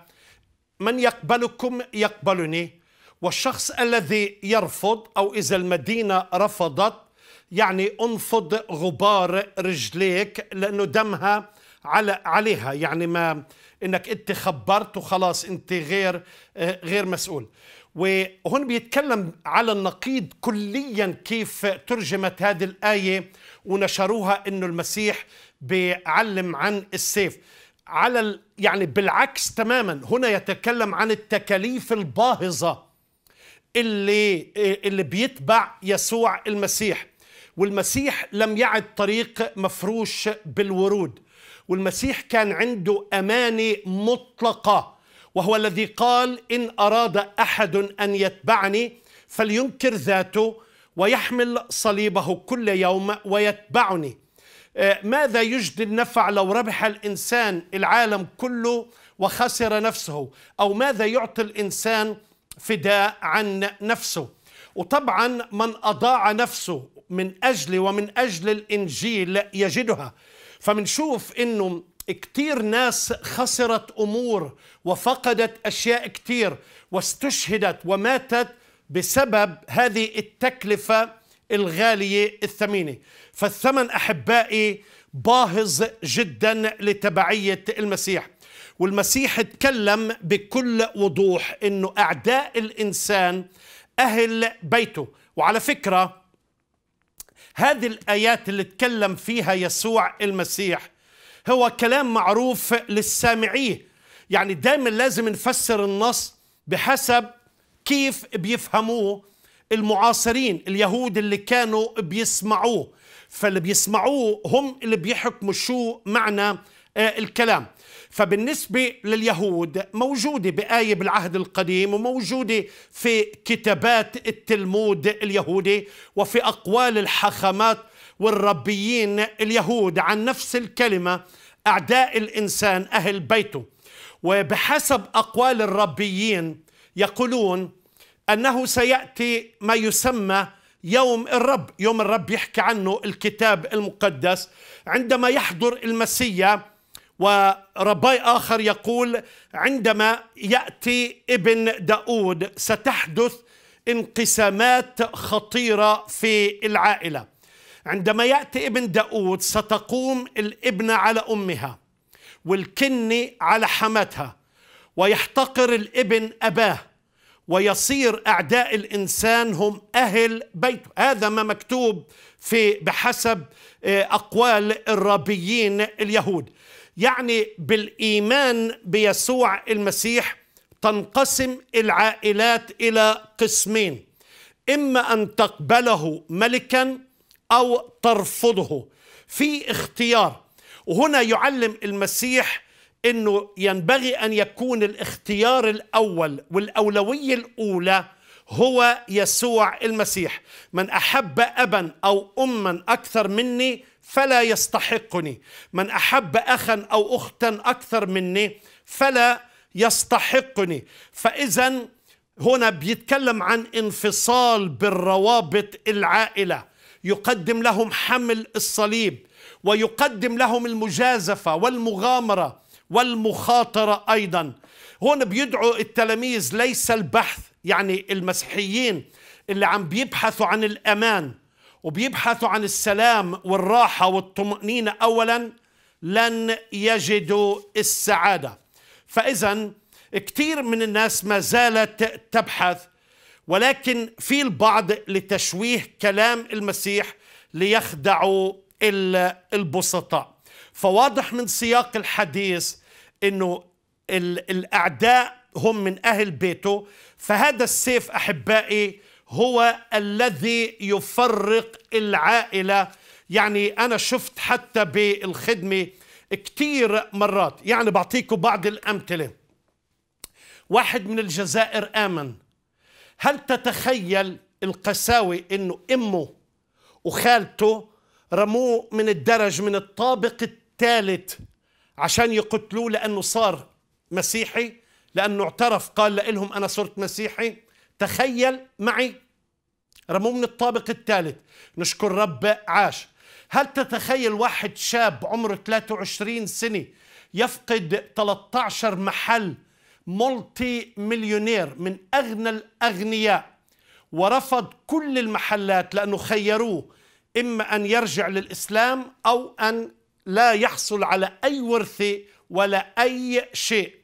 من يقبلكم يقبلني والشخص الذي يرفض أو إذا المدينة رفضت يعني انفض غبار رجليك لأنه دمها على عليها يعني ما انك انت خبرت وخلاص انت غير آه، غير مسؤول وهون بيتكلم على النقيض كليا كيف ترجمت هذه الآية ونشروها أنه المسيح بيعلم عن السيف على يعني بالعكس تماما هنا يتكلم عن التكاليف الباهظة اللي اللي بيتبع يسوع المسيح والمسيح لم يعد طريق مفروش بالورود والمسيح كان عنده أمانة مطلقة وهو الذي قال إن أراد أحد أن يتبعني فلينكر ذاته ويحمل صليبه كل يوم ويتبعني آه، ماذا يجدي النفع لو ربح الإنسان العالم كله وخسر نفسه أو ماذا يعطي الإنسان فداء عن نفسه وطبعا من أضاع نفسه من أجل ومن أجل الإنجيل يجدها فمنشوف أنه كتير ناس خسرت أمور وفقدت أشياء كتير واستشهدت وماتت بسبب هذه التكلفة الغالية الثمينة فالثمن أحبائي باهظ جدا لتبعية المسيح والمسيح تكلم بكل وضوح انه اعداء الانسان اهل بيته وعلى فكره هذه الايات اللي تكلم فيها يسوع المسيح هو كلام معروف للسامعيه يعني دايما لازم نفسر النص بحسب كيف بيفهموه المعاصرين اليهود اللي كانوا بيسمعوه فاللي بيسمعوه هم اللي بيحكموا شو معنى آه، الكلام فبالنسبة لليهود موجودة بآية بالعهد القديم وموجودة في كتابات التلمود اليهودي وفي أقوال الحخامات والربيين اليهود عن نفس الكلمة أعداء الإنسان أهل بيته وبحسب أقوال الربيين يقولون أنه سيأتي ما يسمى يوم الرب يوم الرب يحكي عنه الكتاب المقدس عندما يحضر المسيا ورباي آخر يقول عندما يأتي ابن داود ستحدث انقسامات خطيرة في العائلة عندما يأتي ابن داود ستقوم الابنة على أمها والكنة على حماتها ويحتقر الابن أباه ويصير أعداء الإنسان هم أهل بيته هذا ما مكتوب في بحسب آه، أقوال الرابيين اليهود يعني بالإيمان بيسوع المسيح تنقسم العائلات إلى قسمين إما أن تقبله ملكاً او ترفضه في اختيار وهنا يعلم المسيح انه ينبغي ان يكون الاختيار الاول والاولويه الاولى هو يسوع المسيح من احب ابا او اما اكثر مني فلا يستحقني من احب اخا او اختا اكثر مني فلا يستحقني فاذا هنا بيتكلم عن انفصال بالروابط العائله يقدم لهم حمل الصليب ويقدم لهم المجازفة والمغامرة والمخاطرة أيضا هون بيدعو التلاميذ ليس البحث يعني المسيحيين اللي عم بيبحثوا عن الأمان وبيبحثوا عن السلام والراحة والطمأنينة أولا لن يجدوا السعادة فإذا كثير من الناس ما زالت تبحث ولكن في البعض لتشويه كلام المسيح ليخدعوا البسطاء فواضح من سياق الحديث انه الاعداء هم من اهل بيته فهذا السيف احبائي هو الذي يفرق العائله يعني انا شفت حتى بالخدمه كتير مرات يعني بعطيكم بعض الامثله واحد من الجزائر امن هل تتخيل القساوي انه امه وخالته رموه من الدرج من الطابق الثالث عشان يقتلوه لانه صار مسيحي لانه اعترف قال لهم انا صرت مسيحي تخيل معي رموه من الطابق الثالث نشكر رب عاش هل تتخيل واحد شاب عمره 23 سنه يفقد 13 محل مولتي مليونير من أغنى الأغنياء ورفض كل المحلات لأنه خيروه إما أن يرجع للإسلام أو أن لا يحصل على أي ورثة ولا أي شيء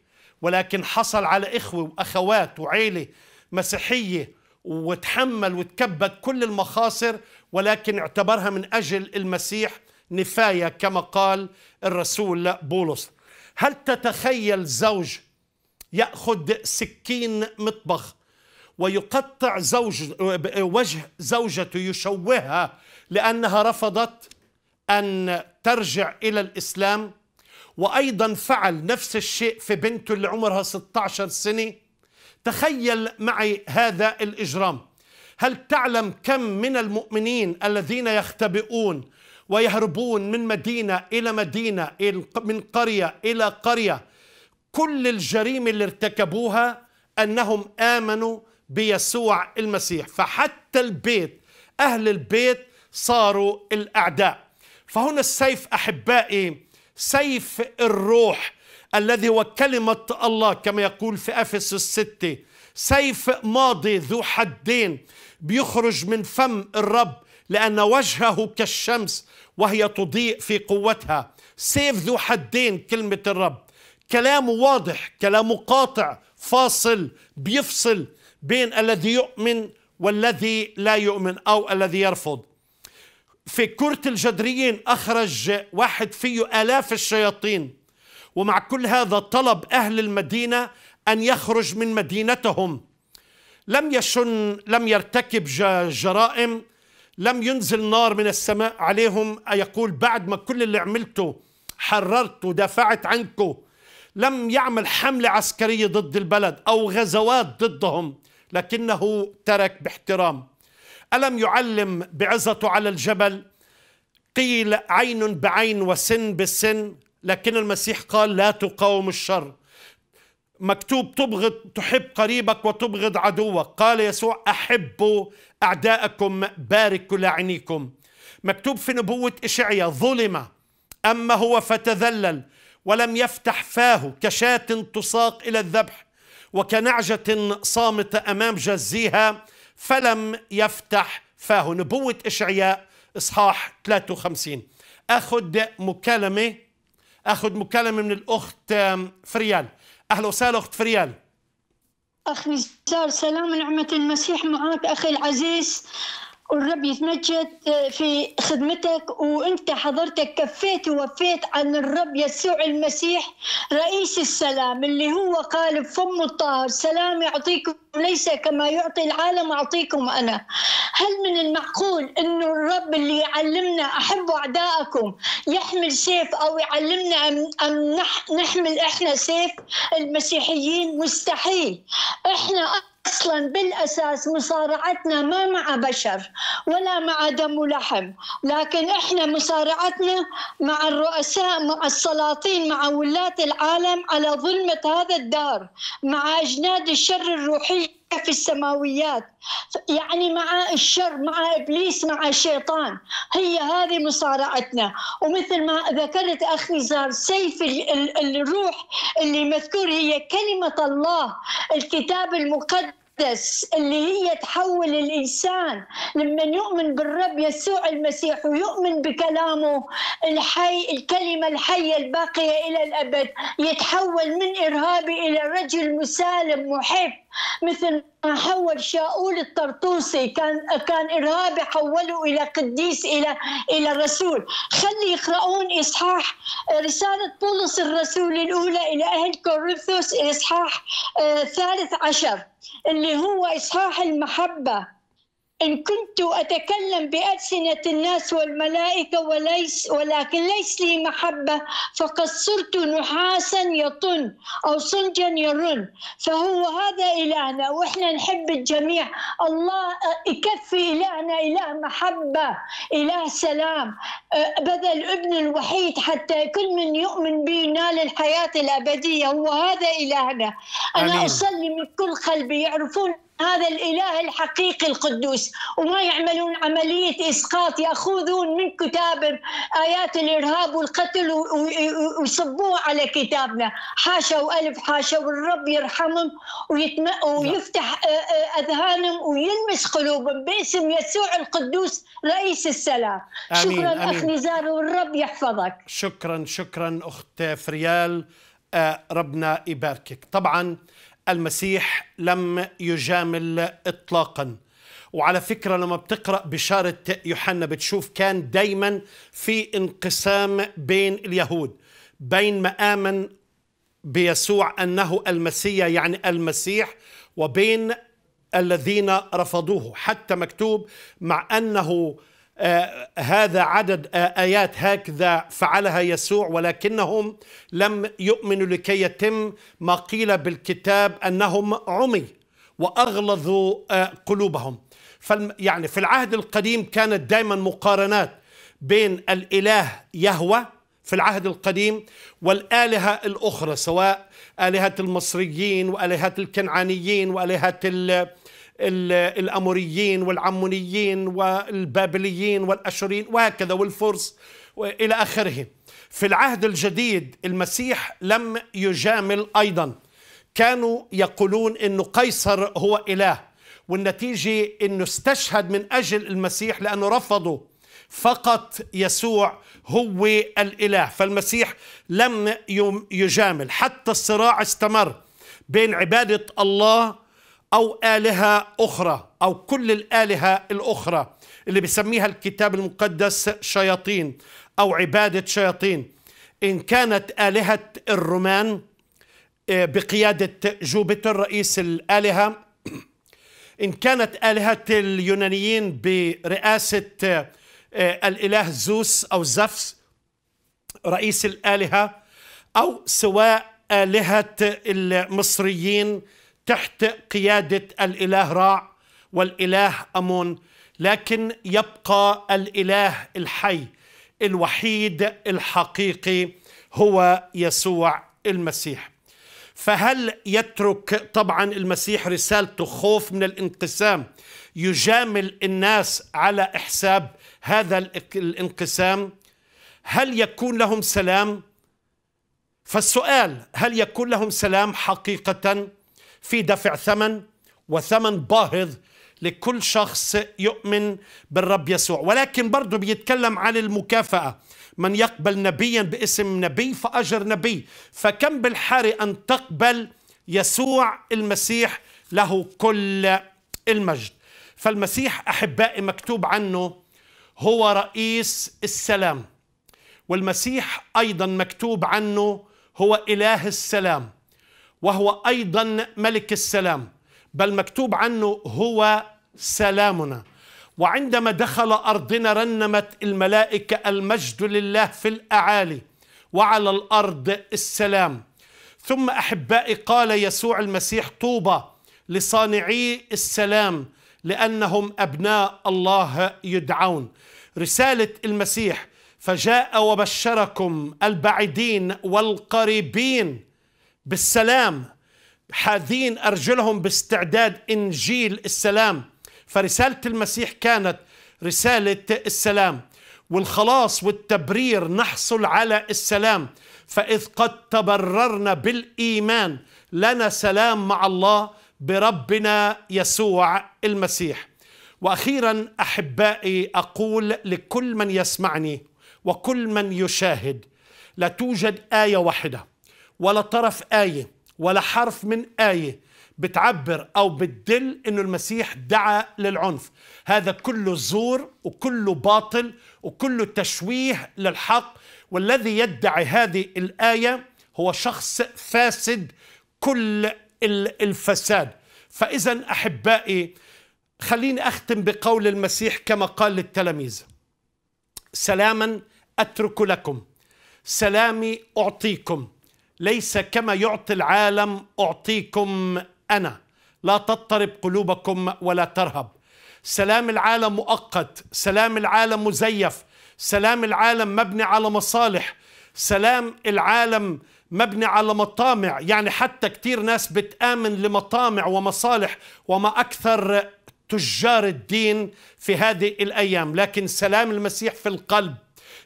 ولكن حصل على إخوة وأخوات وعيلة مسيحية وتحمل وتكبد كل المخاصر ولكن اعتبرها من أجل المسيح نفاية كما قال الرسول بولس هل تتخيل زوج يأخذ سكين مطبخ ويقطع زوج وجه زوجته يشوهها لأنها رفضت أن ترجع إلى الإسلام وأيضا فعل نفس الشيء في بنته اللي عمرها 16 سنة تخيل معي هذا الإجرام هل تعلم كم من المؤمنين الذين يختبئون ويهربون من مدينة إلى مدينة من قرية إلى قرية كل الجريمه اللي ارتكبوها انهم امنوا بيسوع المسيح فحتى البيت اهل البيت صاروا الاعداء فهنا السيف احبائي سيف الروح الذي هو كلمه الله كما يقول في افسس السته سيف ماضي ذو حدين بيخرج من فم الرب لأن وجهه كالشمس وهي تضيء في قوتها سيف ذو حدين كلمة الرب كلامه واضح كلامه قاطع فاصل بيفصل بين الذي يؤمن والذي لا يؤمن أو الذي يرفض في كرة الجدريين أخرج واحد فيه آلاف الشياطين ومع كل هذا طلب أهل المدينة أن يخرج من مدينتهم لم يشن لم يرتكب جرائم لم ينزل نار من السماء عليهم يقول بعد ما كل اللي عملته حررت ودافعت عنكم لم يعمل حملة عسكرية ضد البلد أو غزوات ضدهم لكنه ترك باحترام ألم يعلم بعزته على الجبل قيل عين بعين وسن بسن لكن المسيح قال لا تقاوم الشر مكتوب تبغض تحب قريبك وتبغض عدوك قال يسوع أحبوا أعداءكم باركوا لعنيكم مكتوب في نبوة إشعيا ظلم أما هو فتذلل ولم يفتح فاه كشاة تساق إلى الذبح وكنعجة صامتة أمام جزيها فلم يفتح فاه نبوة إشعياء إصحاح 53 أخذ مكالمة أخذ مكالمة من الأخت فريال أهلا وسهلا أخت فريال أخ نزار سلام نعمة المسيح معك أخي العزيز والرب يتمجد آه، في خدمتك وانت حضرتك كفيت ووفيت عن الرب يسوع المسيح رئيس السلام اللي هو قال بفم الطاهر سلام يعطيكم ليس كما يعطي العالم اعطيكم انا هل من المعقول انه الرب اللي يعلمنا احبوا اعدائكم يحمل سيف او يعلمنا ان نحمل احنا سيف المسيحيين مستحيل احنا اصلا بالاساس مصارعتنا ما مع بشر ولا مع دم ولحم لكن احنا مصارعتنا مع الرؤساء مع السلاطين مع ولاة العالم على ظلمة هذا الدار مع اجناد الشر الروحي في السماويات يعني مع الشر مع ابليس مع الشيطان هي هذه مصارعتنا ومثل ما ذكرت اخي زار سيف الروح اللي مذكور هي كلمه الله الكتاب المقدس المقدس اللي هي تحول الإنسان لما يؤمن بالرب يسوع المسيح ويؤمن بكلامه الحي الكلمة الحية الباقية إلى الأبد يتحول من إرهابي إلى رجل مسالم محب مثل ما حول شاؤول الطرطوسي كان كان ارهابي حوله الى قديس الى الى رسول خلي يقرؤون اصحاح آه، رساله بولس الرسول الاولى الى اهل كورنثوس اصحاح آه، ثالث عشر اللي هو اصحاح المحبه إن كنت أتكلم بألسنة الناس والملائكة وليس ولكن ليس لي محبة فقد صرت نحاسا يطن أو صنجا يرن فهو هذا إلهنا وإحنا نحب الجميع الله يكفي إلهنا إله محبة إله سلام بذل ابن الوحيد حتى كل من يؤمن به نال الحياة الأبدية هو هذا إلهنا أنا أصلي من كل قلبي يعرفون هذا الإله الحقيقي القدوس وما يعملون عملية إسقاط يأخذون من كتاب آيات الإرهاب والقتل ويصبوه على كتابنا حاشا وألف حاشا والرب يرحمهم ويتم... نعم. ويفتح أذهانهم ويلمس قلوبهم باسم يسوع القدوس رئيس السلام آمين. شكرا آمين. أخ نزار والرب يحفظك شكرا شكرا أخت فريال آه، ربنا يباركك طبعا المسيح لم يجامل اطلاقا وعلى فكرة لما بتقرأ بشارة يوحنا بتشوف كان دايما في انقسام بين اليهود بين ما آمن بيسوع أنه المسيا يعني المسيح وبين الذين رفضوه حتى مكتوب مع أنه آه، هذا عدد آه، آيات هكذا فعلها يسوع ولكنهم لم يؤمنوا لكي يتم ما قيل بالكتاب أنهم عمي وأغلظوا آه، قلوبهم يعني في العهد القديم كانت دائما مقارنات بين الإله يهوى في العهد القديم والآلهة الأخرى سواء آلهة المصريين وآلهة الكنعانيين وآلهة الأموريين والعمونيين والبابليين والأشوريين وهكذا والفرس إلى آخره في العهد الجديد المسيح لم يجامل أيضا كانوا يقولون أن قيصر هو إله والنتيجة أنه استشهد من أجل المسيح لأنه رفضوا فقط يسوع هو الإله فالمسيح لم يجامل حتى الصراع استمر بين عبادة الله أو آلهة أخرى أو كل الآلهة الأخرى اللي بيسميها الكتاب المقدس شياطين أو عبادة شياطين إن كانت آلهة الرومان آه، بقيادة جوبيتر رئيس الآلهة إن كانت آلهة اليونانيين برئاسة آه، الإله زوس أو زفس رئيس الآلهة أو سواء آلهة المصريين تحت قياده الاله راع والاله امون لكن يبقى الاله الحي الوحيد الحقيقي هو يسوع المسيح فهل يترك طبعا المسيح رسالته خوف من الانقسام يجامل الناس على حساب هذا الانقسام هل يكون لهم سلام فالسؤال هل يكون لهم سلام حقيقه في دفع ثمن وثمن باهظ لكل شخص يؤمن بالرب يسوع ولكن برضه بيتكلم عن المكافأة من يقبل نبيا باسم نبي فأجر نبي فكم بالحري أن تقبل يسوع المسيح له كل المجد فالمسيح أحبائي مكتوب عنه هو رئيس السلام والمسيح أيضا مكتوب عنه هو إله السلام وهو أيضا ملك السلام بل مكتوب عنه هو سلامنا وعندما دخل أرضنا رنمت الملائكة المجد لله في الأعالي وعلى الأرض السلام ثم أحبائي قال يسوع المسيح طوبى لصانعي السلام لأنهم أبناء الله يدعون رسالة المسيح فجاء وبشركم البعيدين والقريبين بالسلام حاذين أرجلهم باستعداد إنجيل السلام فرسالة المسيح كانت رسالة السلام والخلاص والتبرير نحصل على السلام فإذ قد تبررنا بالإيمان لنا سلام مع الله بربنا يسوع المسيح واخيرا احبائي اقول لكل من يسمعني وكل من يشاهد لا توجد ايه واحده ولا طرف آية ولا حرف من آية بتعبر أو بتدل أنه المسيح دعا للعنف هذا كله زور وكله باطل وكله تشويه للحق والذي يدعي هذه الآية هو شخص فاسد كل الفساد فإذا أحبائي خليني أختم بقول المسيح كما قال للتلاميذ سلاما أترك لكم سلامي أعطيكم ليس كما يعطي العالم أعطيكم أنا لا تضطرب قلوبكم ولا ترهب سلام العالم مؤقت سلام العالم مزيف سلام العالم مبني على مصالح سلام العالم مبني على مطامع يعني حتى كتير ناس بتآمن لمطامع ومصالح وما أكثر تجار الدين في هذه الأيام لكن سلام المسيح في القلب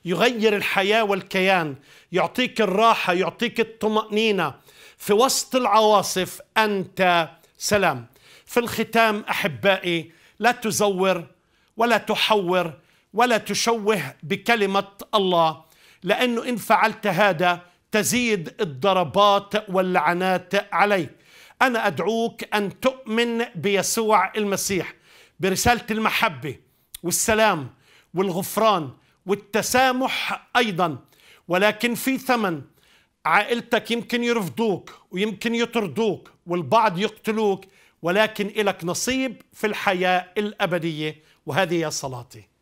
يغير الحياة والكيان يعطيك الراحة يعطيك الطمأنينة في وسط العواصف أنت سلام في الختام أحبائي لا تزور ولا تحور ولا تشوه بكلمة الله لأنه إن فعلت هذا تزيد الضربات واللعنات عليك أنا أدعوك أن تؤمن بيسوع المسيح برسالة المحبة والسلام والغفران والتسامح ايضا ولكن في ثمن عائلتك يمكن يرفضوك ويمكن يطردوك والبعض يقتلوك ولكن إلك نصيب في الحياة الأبدية وهذه هي صلاتي